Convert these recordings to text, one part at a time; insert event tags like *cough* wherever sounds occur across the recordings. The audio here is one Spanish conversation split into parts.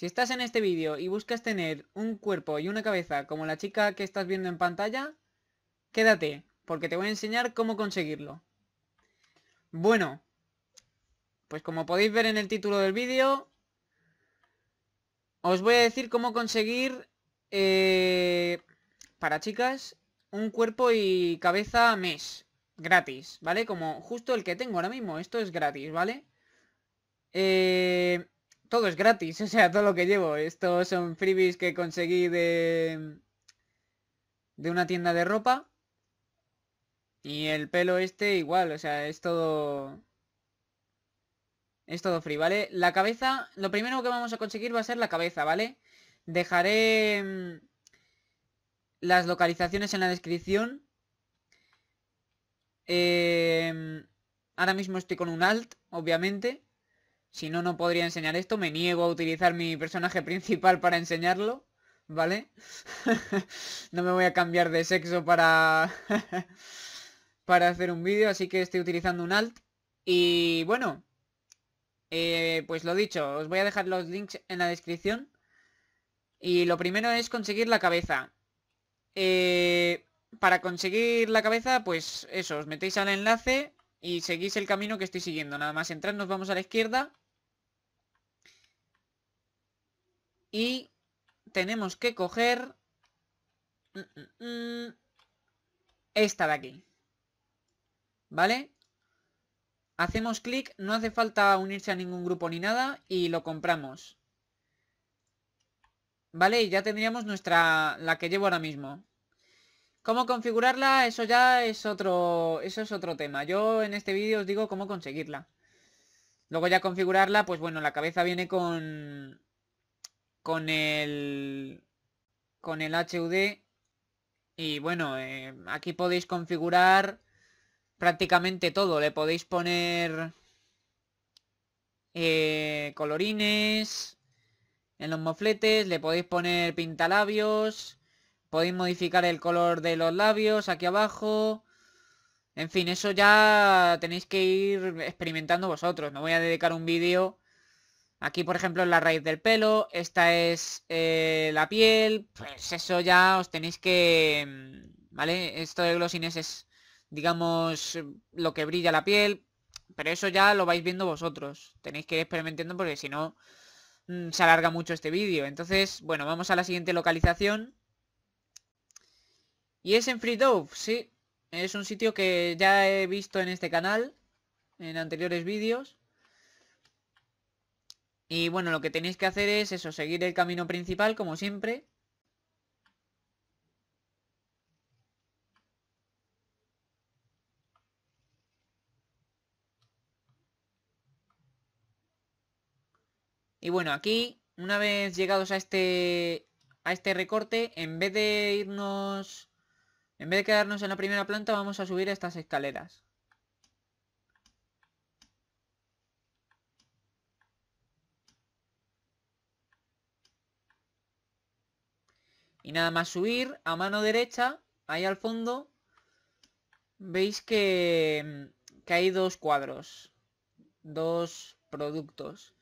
Si estás en este vídeo y buscas tener un cuerpo y una cabeza como la chica que estás viendo en pantalla, quédate, porque te voy a enseñar cómo conseguirlo. Bueno, pues como podéis ver en el título del vídeo, os voy a decir cómo conseguir eh, para chicas un cuerpo y cabeza mes, gratis, ¿vale? Como justo el que tengo ahora mismo, esto es gratis, ¿vale? Eh, todo es gratis, o sea, todo lo que llevo. Estos son freebies que conseguí de, de una tienda de ropa. Y el pelo este igual, o sea, es todo... Es todo free, ¿vale? La cabeza, lo primero que vamos a conseguir va a ser la cabeza, ¿vale? Dejaré mm, las localizaciones en la descripción. Eh, ahora mismo estoy con un alt, obviamente. Si no, no podría enseñar esto. Me niego a utilizar mi personaje *laughs* principal para enseñarlo. ¿Vale? *laughs* no me voy a cambiar de sexo para... *laughs* para hacer un vídeo, así que estoy utilizando un alt. Y bueno, eh, pues lo dicho, os voy a dejar los links en la descripción. Y lo primero es conseguir la cabeza. Eh, para conseguir la cabeza, pues eso, os metéis al enlace y seguís el camino que estoy siguiendo. Nada más entrar nos vamos a la izquierda Y tenemos que coger... Mm, mm, mm, esta de aquí. ¿Vale? Hacemos clic, no hace falta unirse a ningún grupo ni nada y lo compramos. ¿Vale? Y ya tendríamos nuestra... la que llevo ahora mismo. ¿Cómo configurarla? Eso ya es otro... eso es otro tema. Yo en este vídeo os digo cómo conseguirla. Luego ya configurarla, pues bueno, la cabeza viene con con el con el HUD y bueno eh, aquí podéis configurar prácticamente todo le podéis poner eh, colorines en los mofletes le podéis poner pintalabios podéis modificar el color de los labios aquí abajo en fin eso ya tenéis que ir experimentando vosotros no voy a dedicar un vídeo Aquí, por ejemplo, la raíz del pelo, esta es eh, la piel, pues eso ya os tenéis que... Mm, ¿Vale? Esto de glossiness es, digamos, eh, lo que brilla la piel, pero eso ya lo vais viendo vosotros. Tenéis que ir experimentando porque si no, mm, se alarga mucho este vídeo. Entonces, bueno, vamos a la siguiente localización. Y es en Dove. sí. Es un sitio que ya he visto en este canal, en anteriores vídeos. Y bueno, lo que tenéis que hacer es eso, seguir el camino principal como siempre. Y bueno, aquí, una vez llegados a este, a este recorte, en vez de irnos... En vez de quedarnos en la primera planta, vamos a subir estas escaleras. Y nada más subir a mano derecha, ahí al fondo, veis que, mm, que hay dos cuadros, dos productos.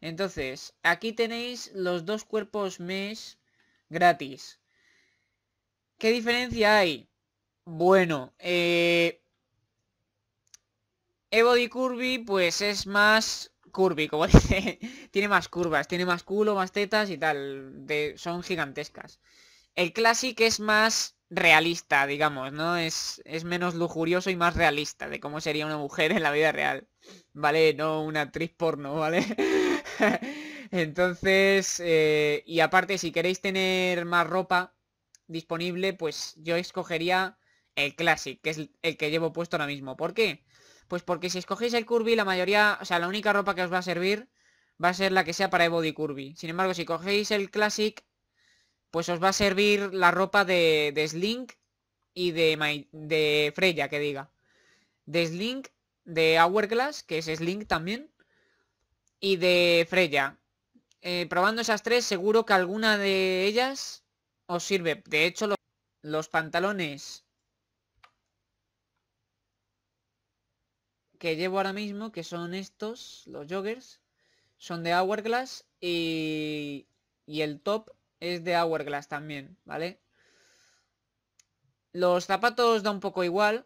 Entonces, aquí tenéis los dos cuerpos mes gratis. ¿Qué diferencia hay? Bueno, eh, Curvy pues es más curvy, como *laughs* dice. tiene más curvas, tiene más culo, más tetas y tal. De, son gigantescas. El Classic es más realista, digamos, ¿no? Es, menos lujurioso y más realista de cómo sería una mujer en la vida real, ¿vale? No una actriz porno, ¿vale? *laughs* Entonces, eh, y aparte, si queréis tener más ropa disponible, pues yo escogería el Classic, que es el que llevo puesto ahora mismo. ¿Por qué? Pues porque si escogéis el Curvy, la mayoría, o sea, la única ropa que os va a servir va a ser la que sea para el Body Curvy. Sin embargo, si cogéis el Classic, pues os va a servir la ropa de, de Slink y de, de Freya, que diga. De Slink, de Hourglass, que es Slink también, y de Freya. Eh, probando esas tres, seguro que alguna de ellas os sirve. De hecho, los, pantalones que llevo ahora mismo, que son estos, los joggers, son de Hourglass y, y el top es de Hourglass también, ¿vale? Los zapatos da un poco igual.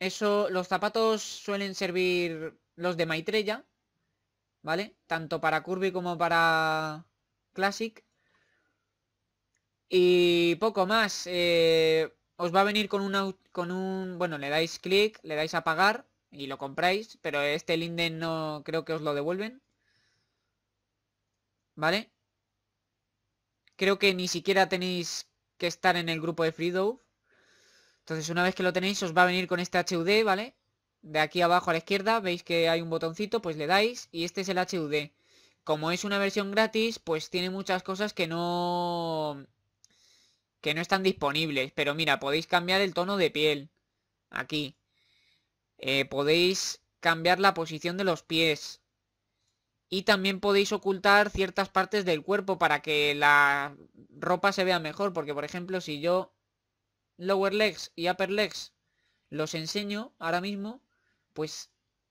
Eso, los zapatos suelen servir los de Maitrella, ¿vale? Tanto para Curvy como para Classic. Y poco más. Eh, os va a venir con, un, con un... Bueno, le dais clic, le dais a pagar y lo compráis. Pero este Linden no creo que os lo devuelven. ¿Vale? Creo que ni siquiera tenéis que estar en el grupo de freedom Entonces una vez que lo tenéis os va a venir con este HUD, ¿vale? De aquí abajo a la izquierda veis que hay un botoncito, pues le dais y este es el HUD. Como es una versión gratis, pues tiene muchas cosas que no que no están disponibles. Pero mira, podéis cambiar el tono de piel. Aquí. Eh, podéis cambiar la posición de los pies y también podéis ocultar ciertas partes del cuerpo para que la ropa se vea mejor. Porque, por ejemplo, si yo lower legs y upper legs los enseño ahora mismo, pues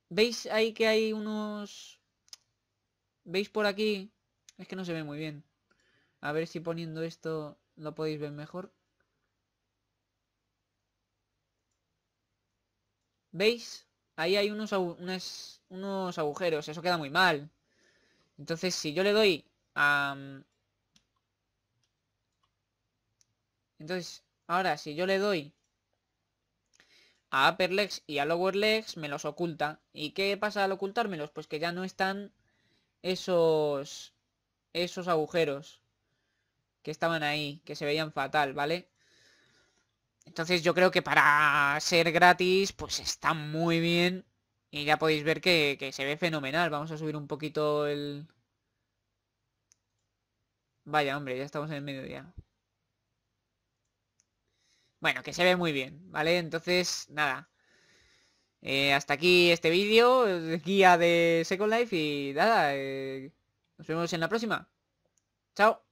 veis ahí que hay unos... ¿Veis por aquí? Es que no se ve muy bien. A ver si poniendo esto lo podéis ver mejor. ¿Veis? Ahí hay unos, unos agujeros. Eso queda muy mal. Entonces, si yo le doy a... Mm, entonces, ahora si yo le doy a upper legs y a lower legs, me los oculta. ¿Y qué pasa al ocultármelos? Pues que ya no están esos, esos agujeros que estaban ahí, que se veían fatal, ¿vale? Entonces yo creo que para ser gratis, pues está muy bien y ya podéis ver que, se ve fenomenal. Vamos a subir un poquito el... Vaya, hombre, ya estamos en el mediodía. Bueno, que se ve muy bien, ¿vale? Entonces, nada. Eh, hasta aquí este vídeo, *laughs* guía de Second Life y nada, eh, nos vemos en la próxima. Chao.